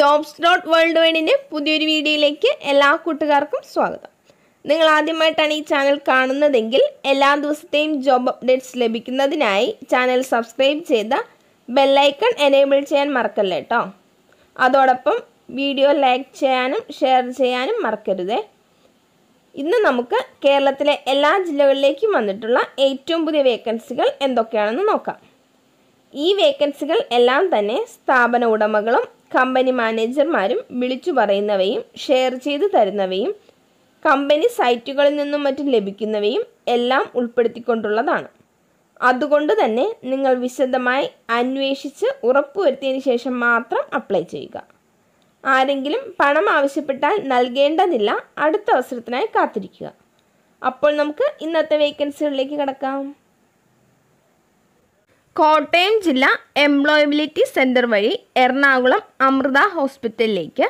jobs dot world വൈഡിൻ്റെ പുതിയൊരു വീഡിയോയിലേക്ക് എല്ലാ കൂട്ടുകാർക്കും സ്വാഗതം നിങ്ങൾ ആദ്യമായിട്ടാണ് ഈ ചാനൽ കാണുന്നതെങ്കിൽ എല്ലാ ദിവസത്തെയും ജോബ് അപ്ഡേറ്റ്സ് ലഭിക്കുന്നതിനായി ചാനൽ സബ്സ്ക്രൈബ് ചെയ്ത ബെല്ലൈക്കൺ എനേബിൾ ചെയ്യാൻ മറക്കല്ല കേട്ടോ അതോടൊപ്പം വീഡിയോ ലൈക്ക് ചെയ്യാനും ഷെയർ ചെയ്യാനും മറക്കരുതേ ഇന്ന് നമുക്ക് കേരളത്തിലെ എല്ലാ ജില്ലകളിലേക്കും വന്നിട്ടുള്ള ഏറ്റവും പുതിയ വേക്കൻസികൾ എന്തൊക്കെയാണെന്ന് നോക്കാം ഈ വേക്കൻസികൾ എല്ലാം തന്നെ സ്ഥാപന ഉടമകളും കമ്പനി മാനേജർമാരും വിളിച്ചു പറയുന്നവയും ഷെയർ ചെയ്തു തരുന്നവയും കമ്പനി സൈറ്റുകളിൽ നിന്നും മറ്റും ലഭിക്കുന്നവയും എല്ലാം ഉൾപ്പെടുത്തിക്കൊണ്ടുള്ളതാണ് അതുകൊണ്ട് തന്നെ നിങ്ങൾ വിശദമായി അന്വേഷിച്ച് ഉറപ്പുവരുത്തിയതിന് ശേഷം മാത്രം അപ്ലൈ ചെയ്യുക ആരെങ്കിലും പണം ആവശ്യപ്പെട്ടാൽ നൽകേണ്ടതില്ല അടുത്ത അവസരത്തിനായി കാത്തിരിക്കുക അപ്പോൾ നമുക്ക് ഇന്നത്തെ വേക്കൻസികളിലേക്ക് കടക്കാം കോട്ടയം ജില്ല എംപ്ലോയബിലിറ്റി സെൻറ്റർ വഴി എറണാകുളം അമൃത ഹോസ്പിറ്റലിലേക്ക്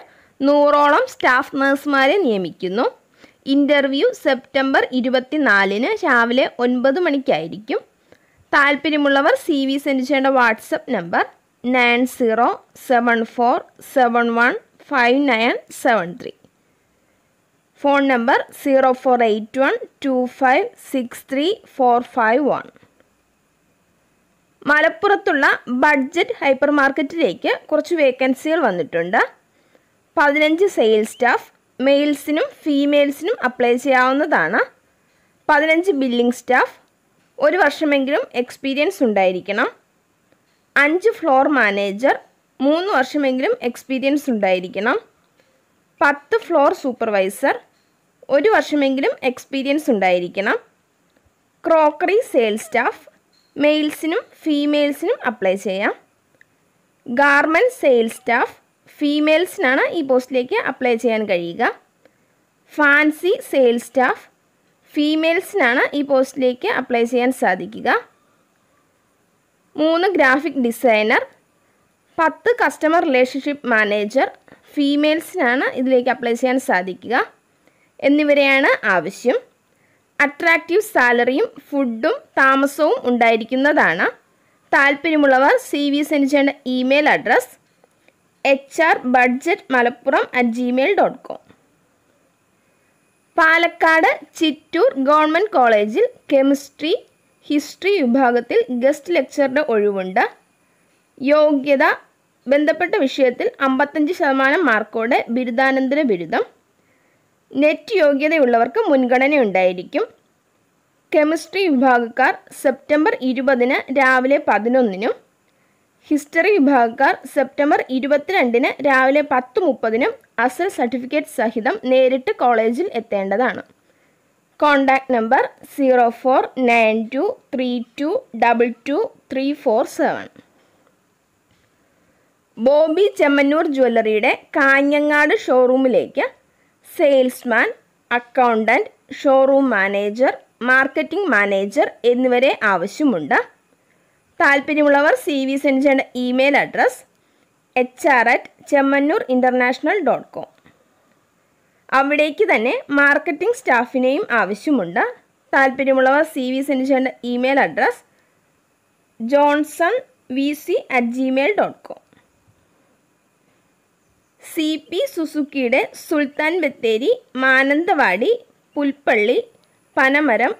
നൂറോളം സ്റ്റാഫ് നഴ്സുമാരെ നിയമിക്കുന്നു ഇൻ്റർവ്യൂ സെപ്റ്റംബർ ഇരുപത്തിനാലിന് രാവിലെ ഒൻപത് മണിക്കായിരിക്കും താല്പര്യമുള്ളവർ സി വി സെൻഡ് ചെയ്യേണ്ട WhatsApp number nine zero seven four seven one five nine seven three phone number zero four eight one two five six three four five one മലപ്പുറത്തുള്ള budget hyper മാർക്കറ്റിലേക്ക് കുറച്ച് വേക്കൻസികൾ വന്നിട്ടുണ്ട് പതിനഞ്ച് സെയിൽസ് സ്റ്റാഫ് മെയിൽസിനും ഫീമെയിൽസിനും apply ചെയ്യാവുന്നതാണ് പതിനഞ്ച് ബില്ലിംഗ് സ്റ്റാഫ് ഒരു വർഷമെങ്കിലും എക്സ്പീരിയൻസ് ഉണ്ടായിരിക്കണം അഞ്ച് ഫ്ലോർ മാനേജർ മൂന്ന് വർഷമെങ്കിലും എക്സ്പീരിയൻസ് ഉണ്ടായിരിക്കണം പത്ത് ഫ്ലോർ സൂപ്പർവൈസർ ഒരു വർഷമെങ്കിലും എക്സ്പീരിയൻസ് ഉണ്ടായിരിക്കണം ക്രോക്കറി സെയിൽസ് സ്റ്റാഫ് മെയിൽസിനും ഫീമെയിൽസിനും അപ്ലൈ ചെയ്യാം ഗാർമെൻറ്റ് സെയിൽസ് സ്റ്റാഫ് ഫീമെയിൽസിനാണ് ഈ പോസ്റ്റിലേക്ക് അപ്ലൈ ചെയ്യാൻ കഴിയുക ഫാൻസി സെയിൽസ് സ്റ്റാഫ് ഫീമെയിൽസിനാണ് ഈ പോസ്റ്റിലേക്ക് അപ്ലൈ ചെയ്യാൻ സാധിക്കുക മൂന്ന് ഗ്രാഫിക് ഡിസൈനർ പത്ത് കസ്റ്റമർ റിലേഷൻഷിപ്പ് മാനേജർ ഫീമെയിൽസിനാണ് ഇതിലേക്ക് അപ്ലൈ ചെയ്യാൻ സാധിക്കുക എന്നിവരെയാണ് ആവശ്യം അട്രാക്റ്റീവ് സാലറിയും ഫുഡും താമസവും ഉണ്ടായിരിക്കുന്നതാണ് താല്പര്യമുള്ളവർ C V send email address H R budget Malappuram at Gmail dot com Palakkad Chittur government കോളേജിൽ കെമിസ്ട്രി ഹിസ്റ്ററി വിഭാഗത്തിൽ ഗസ്റ്റ് ലെക്ചറുടെ ഒഴിവുണ്ട് യോഗ്യത ബന്ധപ്പെട്ട വിഷയത്തിൽ അമ്പത്തഞ്ച് ശതമാനം മാർക്കോടെ ബിരുദാനന്തര ബിരുദം നെറ്റ് യോഗ്യതയുള്ളവർക്ക് മുൻഗണന ഉണ്ടായിരിക്കും കെമിസ്ട്രി വിഭാഗക്കാർ സെപ്റ്റംബർ ഇരുപതിന് രാവിലെ പതിനൊന്നിനും ഹിസ്റ്ററി വിഭാഗക്കാർ സെപ്റ്റംബർ ഇരുപത്തിരണ്ടിന് രാവിലെ പത്ത് മുപ്പതിനും അസൽ സർട്ടിഫിക്കറ്റ് സഹിതം നേരിട്ട് കോളേജിൽ എത്തേണ്ടതാണ് contact number zero four nine two three two double two three four seven Bobby Chemmanur ജ്വല്ലറിയുടെ കാഞ്ഞങ്ങാട് ഷോറൂമിലേക്ക് salesman accountant showroom manager marketing manager എന്നിവരെ ആവശ്യമുണ്ട് താല്പര്യമുള്ളവർ സി വി സെൻഡ് ചെയ്യേണ്ട email address H R at Chemmanur international dot com അവിടേക്ക് തന്നെ മാർക്കറ്റിംഗ് സ്റ്റാഫിനെയും ആവശ്യമുണ്ട് താല്പര്യമുള്ളവർ സി വി സെൻഡ് ചെയ്യേണ്ട email address Johnson V C at Gmail dot com C P സുസുക്കിയുടെ സുൽത്താൻ ബത്തേരി മാനന്തവാടി പുൽപ്പള്ളി പനമരം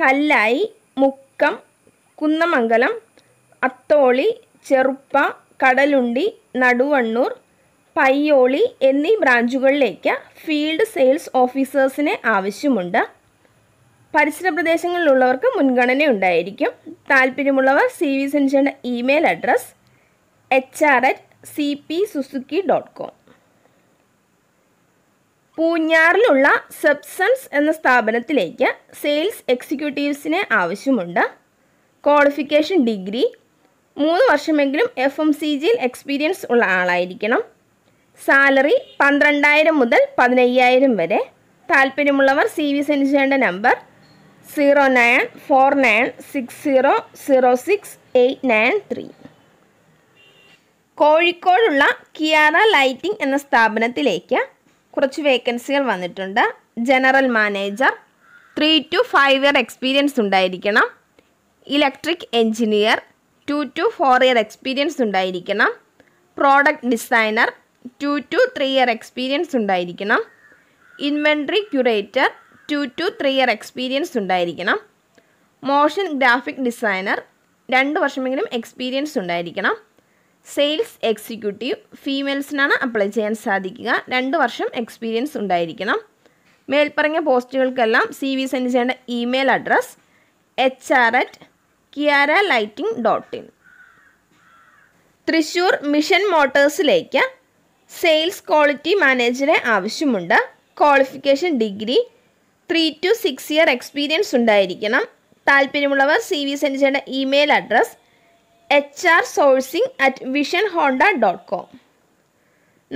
കല്ലായി മുക്കം കുന്നമംഗലം അത്തോളി ചെറുപ്പ കടലുണ്ടി നടുവണ്ണൂർ പയ്യോളി എന്നീ ബ്രാഞ്ചുകളിലേക്ക് ഫീൽഡ് സെയിൽസ് ഓഫീസേഴ്സിനെ ആവശ്യമുണ്ട് പരിസര പ്രദേശങ്ങളിലുള്ളവർക്ക് മുൻഗണന ഉണ്ടായിരിക്കും താല്പര്യമുള്ളവർ സി വി സെൻഷൻ്റെ email address H R at C P Suzuki dot com പൂഞ്ഞാറിലുള്ള സെപ്സൺസ് എന്ന സ്ഥാപനത്തിലേക്ക് സെയിൽസ് എക്സിക്യൂട്ടീവ്സിനെ ആവശ്യമുണ്ട് ക്വാളിഫിക്കേഷൻ ഡിഗ്രി മൂന്ന് വർഷമെങ്കിലും എഫ് എം സി ജിയിൽ എക്സ്പീരിയൻസ് ഉള്ള ആളായിരിക്കണം സാലറി പന്ത്രണ്ടായിരം മുതൽ പതിനയ്യായിരം വരെ താല്പര്യമുള്ളവർ സി വി സെൻഡ് ചെയ്യേണ്ട number zero nine four nine six zero zero six eight nine three കോഴിക്കോടുള്ള കിയാറ ലൈറ്റിംഗ് എന്ന സ്ഥാപനത്തിലേക്ക് കുറച്ച് വേക്കൻസികൾ വന്നിട്ടുണ്ട് general manager three two five year experience ഉണ്ടായിരിക്കണം electric engineer two two four year experience ഉണ്ടായിരിക്കണം product designer two two three year experience ഉണ്ടായിരിക്കണം inventory curator two two three year experience ഉണ്ടായിരിക്കണം മോഷൻ ഗ്രാഫിക് ഡിസൈനർ രണ്ട് വർഷമെങ്കിലും experience ഉണ്ടായിരിക്കണം sales executive ഫീമെയിൽസിനാണ് apply ചെയ്യാൻ സാധിക്കുക രണ്ട് വർഷം എക്സ്പീരിയൻസ് ഉണ്ടായിരിക്കണം മേൽപ്പറഞ്ഞ പോസ്റ്റുകൾക്കെല്ലാം സി വി സെൻഡ് ചെയ്യേണ്ട email address H R at Kiara lighting dot in Thrissur mission മോട്ടേഴ്സിലേക്ക് സെയിൽസ് ക്വാളിറ്റി മാനേജറെ ആവശ്യമുണ്ട് qualification degree three two six year experience ഉണ്ടായിരിക്കണം താല്പര്യമുള്ളവർ സി വി സെൻഡ് ചെയ്യേണ്ട email address H R sourcing at vision Honda dot com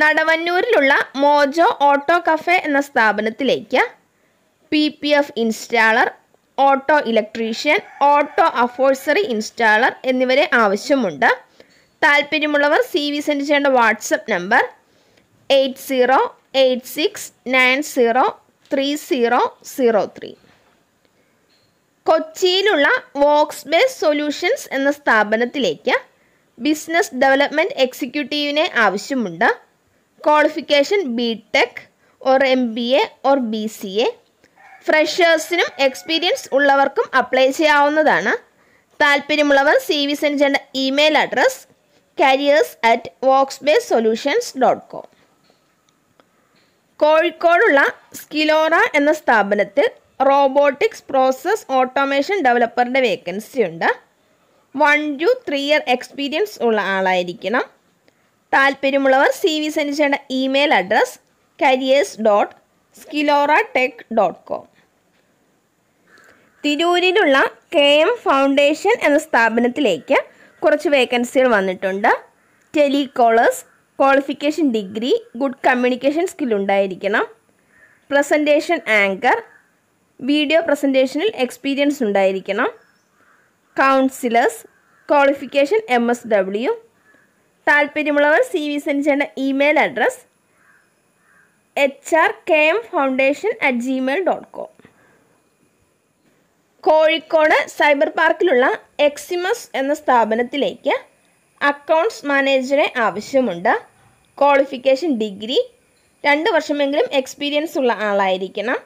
നടവന്നൂരിലുള്ള Mojo auto cafe എന്ന സ്ഥാപനത്തിലേക്ക് P P F installer auto electrician auto accessory installer എന്നിവരെ ആവശ്യമുണ്ട് താല്പര്യമുള്ളവർ C V send ചെയ്യേണ്ട WhatsApp number eight zero eight six nine zero three zero zero three കൊച്ചിയിലുള്ള Vox base solutions എന്ന സ്ഥാപനത്തിലേക്ക് ബിസിനസ് ഡെവലപ്മെൻറ്റ് എക്സിക്യൂട്ടീവിനെ ആവശ്യമുണ്ട് qualification B Tech or M B A or B C A ഫ്രഷേഴ്സിനും experience ഉള്ളവർക്കും apply ചെയ്യാവുന്നതാണ് താല്പര്യമുള്ളവർ C V send email address careers at Vox base solutions dot com കോഴിക്കോടുള്ള സ്കിലോറ എന്ന സ്ഥാപനത്തിൽ റോബോട്ടിക്സ് പ്രോസസ് ഓട്ടോമേഷൻ ഡെവലപ്പറുടെ വേക്കൻസി ഉണ്ട് one two three year experience ഉള്ള ആളായിരിക്കണം താല്പര്യമുള്ളവർ സി വി സെൻഡ് ചെയ്യേണ്ട email address careers dot Skillora tech dot com തിരൂരിലുള്ള കെ എം ഫൗണ്ടേഷൻ എന്ന സ്ഥാപനത്തിലേക്ക് കുറച്ച് വേക്കൻസികൾ വന്നിട്ടുണ്ട് telecallers qualification degree good communication skill ഉണ്ടായിരിക്കണം പ്രസൻറ്റേഷൻ ആങ്കർ വീഡിയോ പ്രസൻറ്റേഷനിൽ എക്സ്പീരിയൻസ് ഉണ്ടായിരിക്കണം counsellors qualification M S W താല്പര്യമുള്ളവർ സി വി സഞ്ചേണ്ട email address H R K M foundation at Gmail dot com Kozhikode cyber പാർക്കിലുള്ള എക്സിമസ് എന്ന സ്ഥാപനത്തിലേക്ക് അക്കൗണ്ട്സ് മാനേജറെ ആവശ്യമുണ്ട് qualification degree രണ്ട് വർഷമെങ്കിലും എക്സ്പീരിയൻസ് ഉള്ള ആളായിരിക്കണം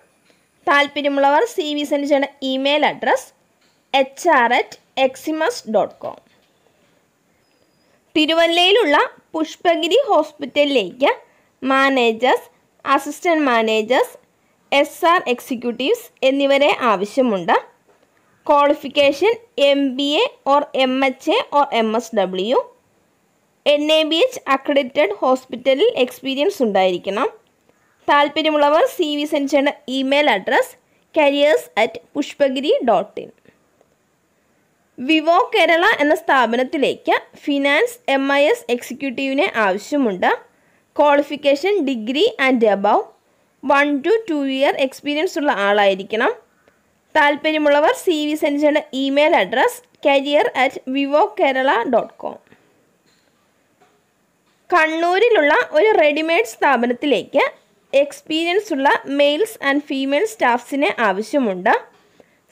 താല്പര്യമുള്ളവർ സി വി സെൻഡ് ചെയ്യുന്ന email address H R at Eximus dot com തിരുവല്ലയിലുള്ള പുഷ്പഗിരി ഹോസ്പിറ്റലിലേക്ക് managers assistant managers S R executives എന്നിവരെ ആവശ്യമുണ്ട് qualification M B A or M H A or M S W N A B H accredited ഹോസ്പിറ്റലിൽ experience ഉണ്ടായിരിക്കണം താല്പര്യമുള്ളവർ C V send email address careers at Pushpagiri dot in Vivo Kerala എന്ന സ്ഥാപനത്തിലേക്ക് finance M I S എക്സിക്യൂട്ടീവിനെ ആവശ്യമുണ്ട് qualification degree and above one two two year experience ഉള്ള ആളായിരിക്കണം താല്പര്യമുള്ളവർ C V send email address career at Vivo Kerala dot com കണ്ണൂരിലുള്ള ഒരു readymade സ്ഥാപനത്തിലേക്ക് എക്സ്പീരിയൻസ് ഉള്ള മെയിൽസ് ആൻഡ് ഫീമെയിൽ സ്റ്റാഫ്സിനെ ആവശ്യമുണ്ട്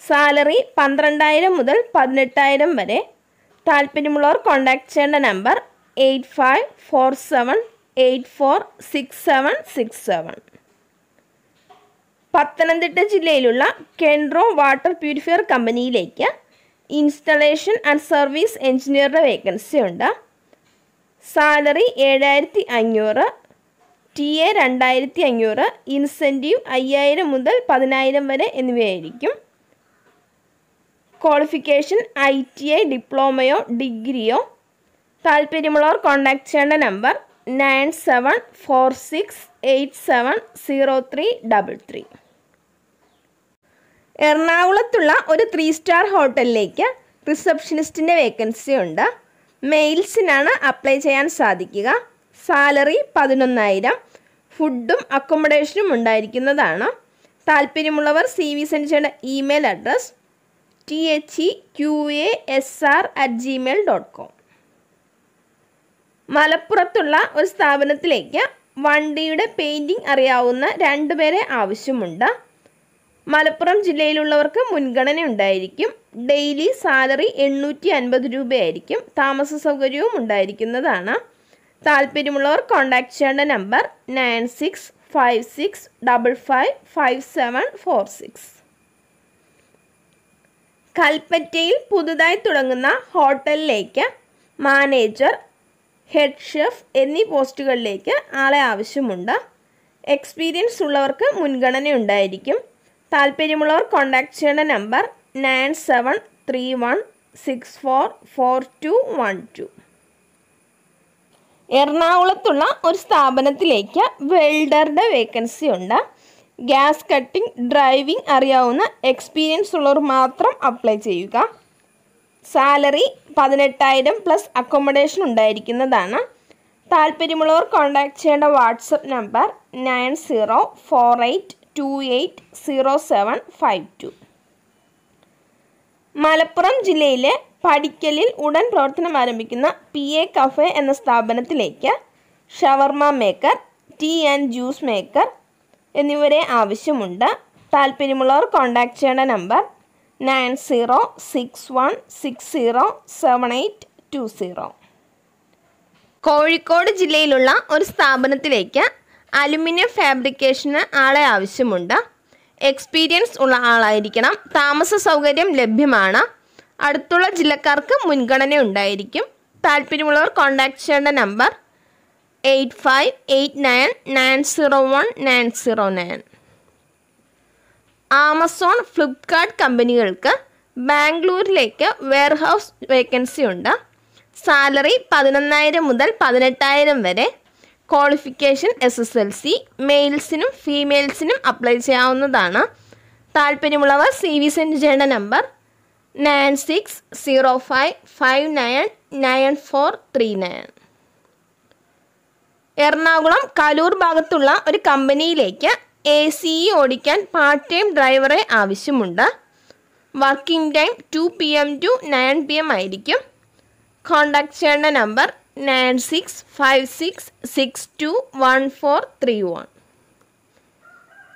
സാലറി പന്ത്രണ്ടായിരം മുതൽ പതിനെട്ടായിരം വരെ താല്പര്യമുള്ളവർ കോൺടാക്ട് ചെയ്യേണ്ട number eight five four seven eight four six seven six seven Pathanamthitta ജില്ലയിലുള്ള കെൻഡ്രോ വാട്ടർ പ്യൂരിഫയർ കമ്പനിയിലേക്ക് ഇൻസ്റ്റളേഷൻ ആൻഡ് സർവീസ് എഞ്ചിനീയറുടെ വേക്കൻസി ഉണ്ട് സാലറി ഏഴായിരത്തി അഞ്ഞൂറ് ടി എ രണ്ടായിരത്തി അഞ്ഞൂറ് ഇൻസെൻറ്റീവ് അയ്യായിരം മുതൽ പതിനായിരം വരെ എന്നിവയായിരിക്കും ക്വാളിഫിക്കേഷൻ ഐ ടി ഐ ഡിപ്ലോമയോ ഡിഗ്രിയോ താല്പര്യമുള്ളവർ കോൺടാക്ട് ചെയ്യേണ്ട number nine seven four six eight seven zero three double three എറണാകുളത്തുള്ള ഒരു ത്രീ സ്റ്റാർ ഹോട്ടലിലേക്ക് റിസപ്ഷനിസ്റ്റിൻ്റെ വേക്കൻസി ഉണ്ട് മെയിൽസിനാണ് അപ്ലൈ ചെയ്യാൻ സാധിക്കുക സാലറി പതിനൊന്നായിരം ഫുഡും അക്കോമഡേഷനും ഉണ്ടായിരിക്കുന്നതാണ് താല്പര്യമുള്ളവർ സി വി സെൻഡ് ചെയ്യേണ്ട email address T H E Q A S R at Gmail dot com മലപ്പുറത്തുള്ള ഒരു സ്ഥാപനത്തിലേക്ക് വണ്ടിയുടെ പെയിൻറ്റിംഗ് അറിയാവുന്ന രണ്ടുപേരെ ആവശ്യമുണ്ട് മലപ്പുറം ജില്ലയിലുള്ളവർക്ക് മുൻഗണന ഉണ്ടായിരിക്കും ഡെയിലി സാലറി എണ്ണൂറ്റി അൻപത് രൂപയായിരിക്കും താമസ സൗകര്യവും ഉണ്ടായിരിക്കുന്നതാണ് താല്പര്യമുള്ളവർ കോൺടാക്റ്റ് ചെയ്യേണ്ട number nine six five six double five five seven four six കൽപ്പറ്റയിൽ പുതുതായി തുടങ്ങുന്ന ഹോട്ടലിലേക്ക് മാനേജർ ഹെഡ് ഷെഫ് എന്നീ പോസ്റ്റുകളിലേക്ക് ആളെ ആവശ്യമുണ്ട് എക്സ്പീരിയൻസ് ഉള്ളവർക്ക് മുൻഗണന ഉണ്ടായിരിക്കും താല്പര്യമുള്ളവർ കോണ്ടാക്ട് ചെയ്യേണ്ട number nine seven three one six four four two one two എറണാകുളത്തുള്ള ഒരു സ്ഥാപനത്തിലേക്ക് വെൽഡറുടെ വേക്കൻസി ഉണ്ട് ഗ്യാസ് കട്ടിംഗ് ഡ്രൈവിംഗ് അറിയാവുന്ന എക്സ്പീരിയൻസ് ഉള്ളവർ മാത്രം അപ്ലൈ ചെയ്യുക സാലറി പതിനെട്ടായിരം പ്ലസ് അക്കോമഡേഷൻ ഉണ്ടായിരിക്കുന്നതാണ് താല്പര്യമുള്ളവർ കോൺടാക്ട് ചെയ്യേണ്ട WhatsApp number nine zero four eight two eight zero seven five two Malappuram ജില്ലയിലെ പഠിക്കലിൽ ഉടൻ പ്രവർത്തനം ആരംഭിക്കുന്ന പി എ കഫേ എന്ന സ്ഥാപനത്തിലേക്ക് shawarma maker tea and juice maker എന്നിവരെ ആവശ്യമുണ്ട് താല്പര്യമുള്ളവർ കോൺടാക്ട് ചെയ്യേണ്ട number nine zero six one six zero seven eight two zero Kozhikode ജില്ലയിലുള്ള ഒരു സ്ഥാപനത്തിലേക്ക് അലുമിനിയം ഫാബ്രിക്കേഷന് ആളെ ആവശ്യമുണ്ട് എക്സ്പീരിയൻസ് ഉള്ള ആളായിരിക്കണം താമസ സൗകര്യം ലഭ്യമാണ് അടുത്തുള്ള ജില്ലക്കാർക്ക് മുൻഗണന ഉണ്ടായിരിക്കും താല്പര്യമുള്ളവർ കോൺടാക്ട് ചെയ്യേണ്ട number eight five eight nine nine zero one nine zero nine Amazon Flipkart കമ്പനികൾക്ക് ബാംഗ്ലൂരിലേക്ക് വെയർഹൗസ് വേക്കൻസി ഉണ്ട് സാലറി പതിനൊന്നായിരം മുതൽ പതിനെട്ടായിരം വരെ qualification S S L C മെയിൽസിനും ഫീമെയിൽസിനും അപ്ലൈ ചെയ്യാവുന്നതാണ് താല്പര്യമുള്ളവർ സി വി സെൻഡ് ചെയ്യേണ്ട number eight nine six zero five five nine nine four three nine Ernakulam Kaloor ഭാഗത്തുള്ള ഒരു കമ്പനിയിലേക്ക് എ സി ഇ ഓടിക്കാൻ പാർട്ട് ടൈം ഡ്രൈവറെ ആവശ്യമുണ്ട് working time two P M two nine P M ആയിരിക്കും കോണ്ടാക്ട് ചെയ്യേണ്ട number nine six five six six two one four three one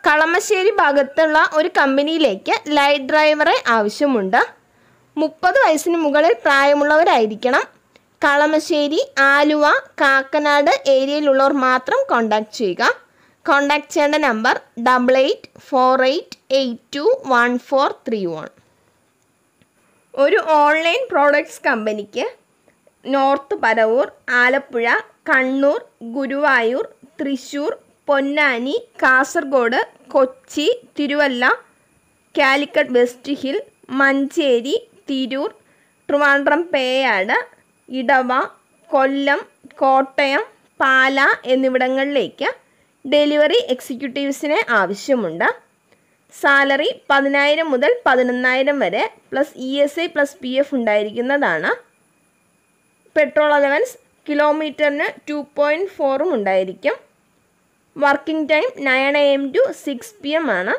Kalamassery ഭാഗത്തുള്ള ഒരു കമ്പനിയിലേക്ക് ലൈറ്റ് ഡ്രൈവറെ ആവശ്യമുണ്ട് മുപ്പത് വയസ്സിന് മുകളിൽ പ്രായമുള്ളവരായിരിക്കണം കളമശ്ശേരി ആലുവ കാക്കനാട് ഏരിയയിലുള്ളവർ മാത്രം കോണ്ടാക്ട് ചെയ്യുക കോണ്ടാക്ട് ചെയ്യേണ്ട number double eight four eight eight two one four three one ഒരു ഓൺലൈൻ പ്രോഡക്ട്സ് കമ്പനിക്ക് North Paravur Alappuzha Kannur Guruvayur Thrissur Ponnani Kasaragod Kochi Thiruvalla Calicut West Hill Manjeri Tirur Trivandrum Peyad Edava Kollam Kottayam Pala എന്നിവിടങ്ങളിലേക്ക് ഡെലിവറി എക്സിക്യൂട്ടീവ്സിനെ ആവശ്യമുണ്ട് സാലറി പതിനായിരം മുതൽ പതിനൊന്നായിരം വരെ plus E S I plus P F ഉണ്ടായിരിക്കുന്നതാണ് പെട്രോൾ അലവൻസ് കിലോമീറ്ററിന് ടു പോയിൻറ്റ് ഫോറും ഉണ്ടായിരിക്കും working time nine A M two six P M ആണ്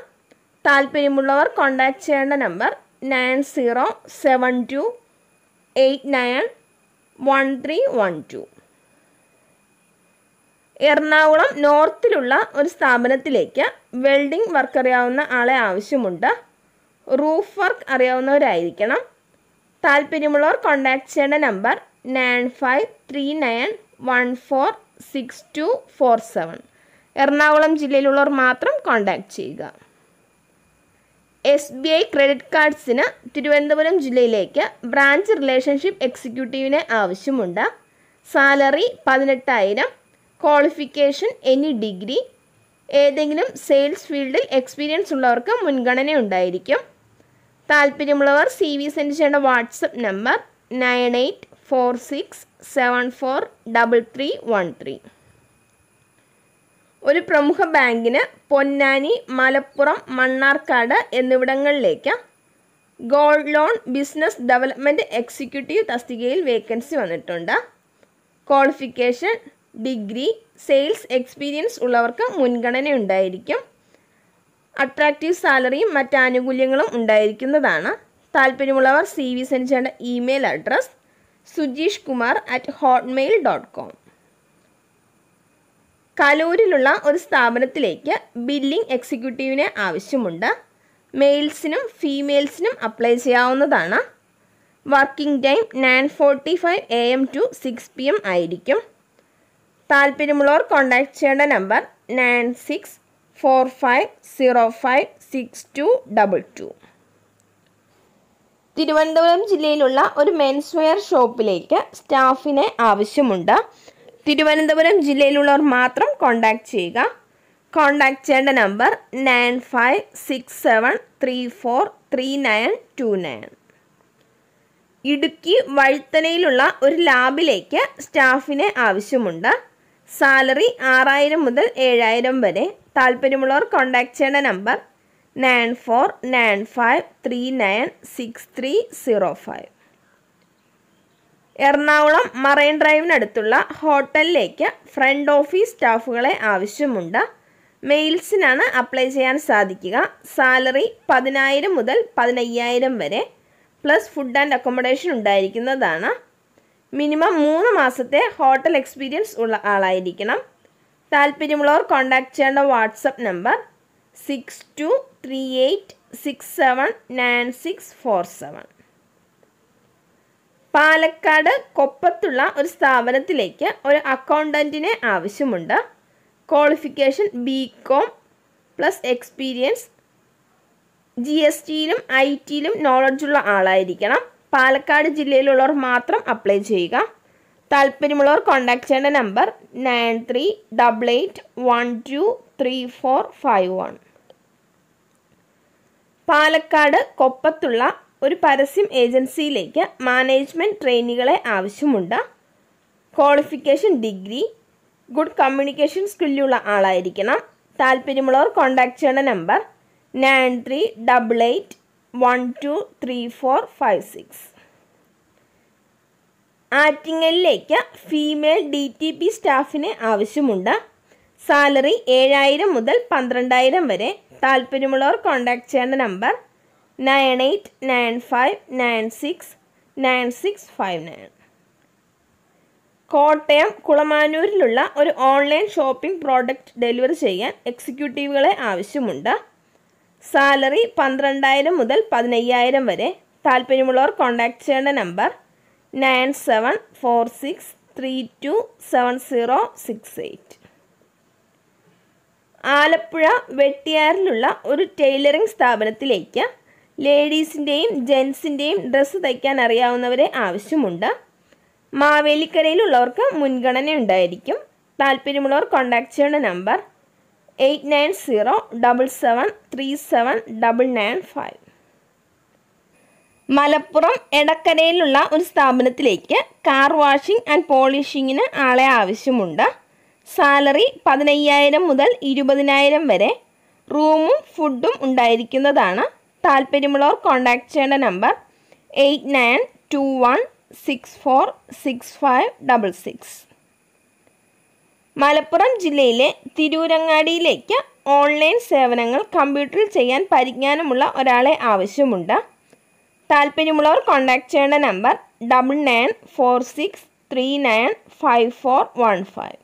താല്പര്യമുള്ളവർ കോൺടാക്ട് ചെയ്യേണ്ട number nine zero seven two eight nine one three one two Ernakulam നോർത്തിലുള്ള ഒരു സ്ഥാപനത്തിലേക്ക് വെൽഡിംഗ് വർക്ക് അറിയാവുന്ന ആളെ ആവശ്യമുണ്ട് റൂഫ് വർക്ക് അറിയാവുന്നവരായിരിക്കണം താല്പര്യമുള്ളവർ കോൺടാക്ട് ചെയ്യേണ്ട number nine five three nine one four six two four seven Ernakulam ജില്ലയിലുള്ളവർ മാത്രം കോൺടാക്ട് ചെയ്യുക എസ് ബി ഐ ക്രെഡിറ്റ് കാർഡ്സിന് തിരുവനന്തപുരം ജില്ലയിലേക്ക് ബ്രാഞ്ച് റിലേഷൻഷിപ്പ് എക്സിക്യൂട്ടീവിനെ ആവശ്യമുണ്ട് സാലറി പതിനെട്ടായിരം ക്വാളിഫിക്കേഷൻ എനി ഡിഗ്രി ഏതെങ്കിലും സെയിൽസ് ഫീൽഡിൽ എക്സ്പീരിയൻസ് ഉള്ളവർക്ക് മുൻഗണന ഉണ്ടായിരിക്കും താല്പര്യമുള്ളവർ സി വി സെൻഡ് ചെയ്യേണ്ട WhatsApp number nine eight four six seven four double three one three ഒരു പ്രമുഖ ബാങ്കിന് പൊന്നാനി മലപ്പുറം മണ്ണാർക്കാട് എന്നിവിടങ്ങളിലേക്ക് gold loan business development executive തസ്തികയിൽ വേക്കൻസി വന്നിട്ടുണ്ട് ക്വാളിഫിക്കേഷൻ ഡിഗ്രി സെയിൽസ് എക്സ്പീരിയൻസ് ഉള്ളവർക്ക് മുൻഗണന ഉണ്ടായിരിക്കും അട്രാക്റ്റീവ് സാലറിയും മറ്റ് ആനുകൂല്യങ്ങളും ഉണ്ടായിരിക്കുന്നതാണ് താല്പര്യമുള്ളവർ സി വി ചെയ്യേണ്ട email address Sujeesh Kumar at Hotmail dot com കലൂരിലുള്ള ഒരു സ്ഥാപനത്തിലേക്ക് ബില്ലിംഗ് എക്സിക്യൂട്ടീവിനെ ആവശ്യമുണ്ട് മെയിൽസിനും ഫീമെയിൽസിനും അപ്ലൈ ചെയ്യാവുന്നതാണ് working time nine forty five A M two six P M ആയിരിക്കും താല്പര്യമുള്ളവർ കോൺടാക്ട് ചെയ്യേണ്ട number nine six four five zero five six two double two Thiruvananthapuram ജില്ലയിലുള്ള ഒരു മെൻസ് വെയർ ഷോപ്പിലേക്ക് സ്റ്റാഫിനെ ആവശ്യമുണ്ട് തിരുവനന്തപുരം ജില്ലയിലുള്ളവർ മാത്രം കോണ്ടാക്ട് ചെയ്യുക കോണ്ടാക്ട് ചെയ്യേണ്ട number nine five six seven three four three nine two nine Idukki വഴുത്തനയിലുള്ള ഒരു ലാബിലേക്ക് സ്റ്റാഫിനെ ആവശ്യമുണ്ട് സാലറി ആറായിരം മുതൽ ഏഴായിരം വരെ താല്പര്യമുള്ളവർ കോണ്ടാക്ട് ചെയ്യേണ്ട number nine four nine five three nine six three zero five Ernakulam marine ഡ്രൈവിനടുത്തുള്ള ഹോട്ടലിലേക്ക് ഫ്രണ്ട് ഓഫീസ് സ്റ്റാഫുകളെ ആവശ്യമുണ്ട് മെയിൽസിനാണ് അപ്ലൈ ചെയ്യാൻ സാധിക്കുക സാലറി പതിനായിരം മുതൽ പതിനയ്യായിരം വരെ പ്ലസ് ഫുഡ് ആൻഡ് അക്കോമഡേഷൻ ഉണ്ടായിരിക്കുന്നതാണ് മിനിമം മൂന്ന് മാസത്തെ ഹോട്ടൽ എക്സ്പീരിയൻസ് ഉള്ള ആളായിരിക്കണം താല്പര്യമുള്ളവർ കോൺടാക്ട് ചെയ്യേണ്ട WhatsApp number six two three eight six seven nine six four seven Palakkad കൊപ്പത്തുള്ള ഒരു സ്ഥാപനത്തിലേക്ക് ഒരു അക്കൗണ്ടൻറ്റിനെ ആവശ്യമുണ്ട് qualification B com plus experience G S ടിയിലും ഐ ടിയിലും നോളജുള്ള ആളായിരിക്കണം പാലക്കാട് ജില്ലയിലുള്ളവർ മാത്രം അപ്ലൈ ചെയ്യുക താല്പര്യമുള്ളവർ കോൺടാക്ട് ചെയ്യേണ്ട number nine three double eight one two three four five one Palakkad കൊപ്പത്തുള്ള ഒരു പരസ്യം ഏജൻസിയിലേക്ക് മാനേജ്മെൻറ്റ് ട്രെയിനികളെ ആവശ്യമുണ്ട് ക്വാളിഫിക്കേഷൻ ഡിഗ്രി ഗുഡ് കമ്മ്യൂണിക്കേഷൻ സ്കില്ലുള്ള ആളായിരിക്കണം താല്പര്യമുള്ളവർ കോൺടാക്ട് ചെയ്യേണ്ട number nine three double eight one two three four five six ആറ്റിങ്ങലിലേക്ക് ഫീമെയിൽ ഡി ടി പി സ്റ്റാഫിന് ആവശ്യമുണ്ട് സാലറി ഏഴായിരം മുതൽ പന്ത്രണ്ടായിരം വരെ താല്പര്യമുള്ളവർ കോൺടാക്ട് ചെയ്യേണ്ട number nine eight nine five nine six nine six five nine Kottayam കുളമാനൂരിലുള്ള ഒരു ഓൺലൈൻ ഷോപ്പിംഗ് പ്രോഡക്റ്റ് ഡെലിവറി ചെയ്യാൻ എക്സിക്യൂട്ടീവുകളെ ആവശ്യമുണ്ട് സാലറി പന്ത്രണ്ടായിരം മുതൽ പതിനയ്യായിരം വരെ താല്പര്യമുള്ളവർ കോൺടാക്ട് ചെയ്യേണ്ട number nine seven four six three two seven zero six eight Alappuzha വെട്ടിയാറിലുള്ള ഒരു ടൈലറിംഗ് സ്ഥാപനത്തിലേക്ക് ലേഡീസിൻ്റെയും ജെൻസിൻ്റെയും ഡ്രസ്സ് തയ്ക്കാൻ അറിയാവുന്നവരെ ആവശ്യമുണ്ട് മാവേലിക്കരയിലുള്ളവർക്ക് മുൻഗണന ഉണ്ടായിരിക്കും താല്പര്യമുള്ളവർ കോൺടാക്ട് ചെയ്യേണ്ട number eight nine zero double seven three seven double nine five Malappuram എടക്കരയിലുള്ള ഒരു സ്ഥാപനത്തിലേക്ക് കാർ വാഷിംഗ് ആൻഡ് പോളിഷിങ്ങിന് ആളെ ആവശ്യമുണ്ട് സാലറി പതിനയ്യായിരം മുതൽ ഇരുപതിനായിരം വരെ റൂമും ഫുഡും ഉണ്ടായിരിക്കുന്നതാണ് താല്പര്യമുള്ളവർ കോൺടാക്ട് ചെയ്യേണ്ട number eight nine two one six four six five double six Malappuram ജില്ലയിലെ തിരൂരങ്ങാടിയിലേക്ക് ഓൺലൈൻ സേവനങ്ങൾ കമ്പ്യൂട്ടറിൽ ചെയ്യാൻ പരിജ്ഞാനമുള്ള ഒരാളെ ആവശ്യമുണ്ട് താല്പര്യമുള്ളവർ കോൺടാക്ട് ചെയ്യേണ്ട number double nine four six three nine five four one five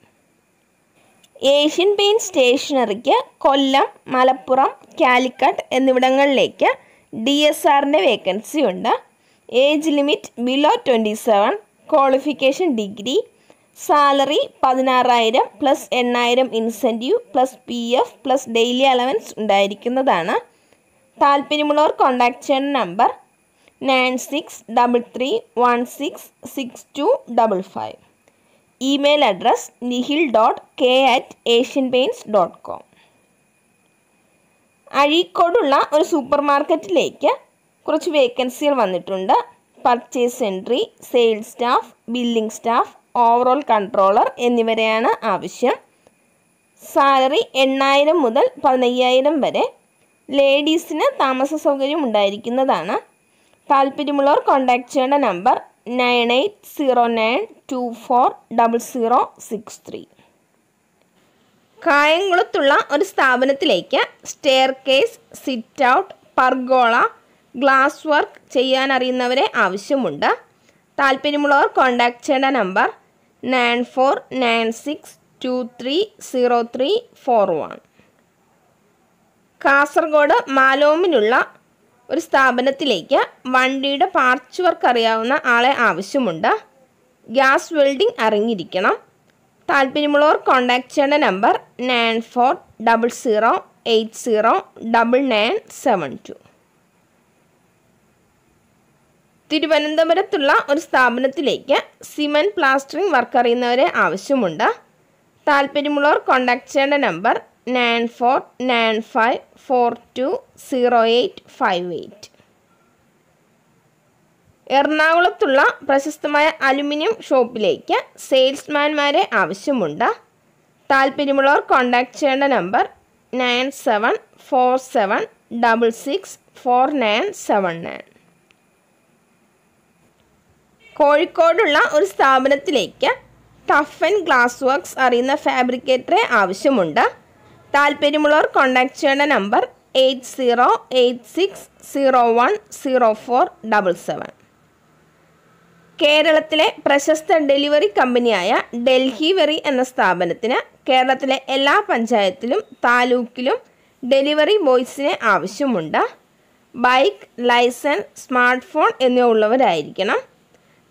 Asian paint സ്റ്റേഷനറിക്ക് കൊല്ലം മലപ്പുറം കാലിക്കട്ട് എന്നിവിടങ്ങളിലേക്ക് ഡി എസ് ആറിൻ്റെ വേക്കൻസി ഉണ്ട് age limit below twenty seven qualification degree salary പതിനാറായിരം പ്ലസ് എണ്ണായിരം incentive plus P F plus daily allowance ഉണ്ടായിരിക്കുന്നതാണ് താല്പര്യമുള്ളവർ contact ചെയ്യുന്ന number nine six double three one six six two double five email address Nihil dot K at Asian paints dot com അഴീക്കോടുള്ള ഒരു super മാർക്കറ്റിലേക്ക് കുറച്ച് വേക്കൻസികൾ വന്നിട്ടുണ്ട് purchase entry sales staff billing staff overall controller എന്നിവരെയാണ് ആവശ്യം സാലറി എണ്ണായിരം മുതൽ പതിനയ്യായിരം വരെ ലേഡീസിന് താമസ സൗകര്യം ഉണ്ടായിരിക്കുന്നതാണ് താല്പര്യമുള്ളവർ കോൺടാക്ട് ചെയ്യേണ്ട number nine eight zero nine two four double zero six three കായംകുളത്തുള്ള ഒരു സ്ഥാപനത്തിലേക്ക് staircase sit out pergola glass work ചെയ്യാൻ അറിയുന്നവരെ ആവശ്യമുണ്ട് താല്പര്യമുള്ളവർ കോൺടാക്ട് ചെയ്യേണ്ട number nine four nine six two three zero three four one Kasaragod മാലോമിനുള്ള ഒരു സ്ഥാപനത്തിലേക്ക് വണ്ടിയുടെ പാർച്ച് വർക്ക് അറിയാവുന്ന ആളെ ആവശ്യമുണ്ട് ഗ്യാസ് വെൽഡിംഗ് അറിഞ്ഞിരിക്കണം താല്പര്യമുള്ളവർ കോൺടാക്ട് ചെയ്യേണ്ട number nine four double zero eight zero double nine seven two തിരുവനന്തപുരത്തുള്ള ഒരു സ്ഥാപനത്തിലേക്ക് സിമെൻറ്റ് പ്ലാസ്റ്ററിംഗ് വർക്ക് അറിയുന്നവരെ ആവശ്യമുണ്ട് താല്പര്യമുള്ളവർ കോൺടാക്ട് ചെയ്യേണ്ട number nine four nine five four two zero eight five eight എറണാകുളത്തുള്ള പ്രശസ്തമായ അലുമിനിയം ഷോപ്പിലേക്ക് സെയിൽസ്മാൻമാരെ ആവശ്യമുണ്ട് താല്പര്യമുള്ളവർ കോൺടാക്ട് ചെയ്യേണ്ട number nine seven four seven double six four nine seven nine കോഴിക്കോടുള്ള ഒരു സ്ഥാപനത്തിലേക്ക് ടഫ് ആൻഡ് ഗ്ലാസ് വർക്ക്സ് അറിയുന്ന ഫാബ്രിക്കേറ്ററെ ആവശ്യമുണ്ട് താല്പര്യമുള്ളവർ കോൺടാക്ട് ചെയ്യേണ്ട number eight zero eight six zero one zero four double seven കേരളത്തിലെ പ്രശസ്ത ഡെലിവറി കമ്പനിയായ ഡൽഹി വെറി എന്ന സ്ഥാപനത്തിന് കേരളത്തിലെ എല്ലാ പഞ്ചായത്തിലും താലൂക്കിലും ഡെലിവറി ബോയ്സിനെ ആവശ്യമുണ്ട് ബൈക്ക് ലൈസൻസ് സ്മാർട്ട് ഫോൺ എന്നിവ ഉള്ളവരായിരിക്കണം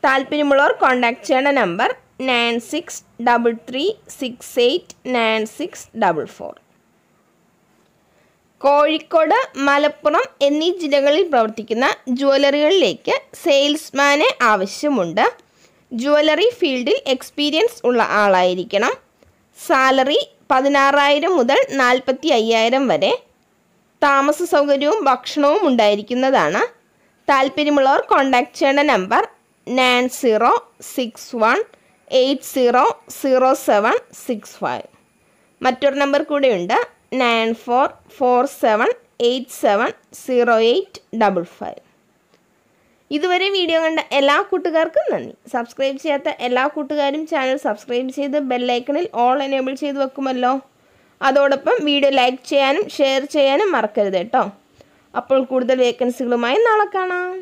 താല്പര്യമുള്ളവർ കോൺടാക്ട് ചെയ്യേണ്ട number nine six double three six eight nine six double four Kozhikode Malappuram എന്നീ ജില്ലകളിൽ പ്രവർത്തിക്കുന്ന ജുവലറികളിലേക്ക് സെയിൽസ്മാനെ ആവശ്യമുണ്ട് ജുവലറി ഫീൽഡിൽ എക്സ്പീരിയൻസ് ഉള്ള ആളായിരിക്കണം സാലറി പതിനാറായിരം മുതൽ നാൽപ്പത്തി അയ്യായിരം വരെ താമസ സൗകര്യവും ഭക്ഷണവും ഉണ്ടായിരിക്കുന്നതാണ് താല്പര്യമുള്ളവർ കോൺടാക്ട് ചെയ്യേണ്ട number nine zero six one eight zero zero seven six five മറ്റൊരു നമ്പർ കൂടെയുണ്ട് nine four four seven eight seven zero eight double five ഇതുവരെ വീഡിയോ കണ്ട എല്ലാ കൂട്ടുകാർക്കും നന്ദി സബ്സ്ക്രൈബ് ചെയ്യാത്ത എല്ലാ കൂട്ടുകാരും ചാനൽ സബ്സ്ക്രൈബ് ചെയ്ത് ബെല്ലൈക്കണിൽ ഓൾ എനേബിൾ ചെയ്ത് വെക്കുമല്ലോ അതോടൊപ്പം വീഡിയോ ലൈക്ക് ചെയ്യാനും ഷെയർ ചെയ്യാനും മറക്കരുത് കേട്ടോ അപ്പോൾ കൂടുതൽ വേക്കൻസികളുമായി നാളെ കാണാം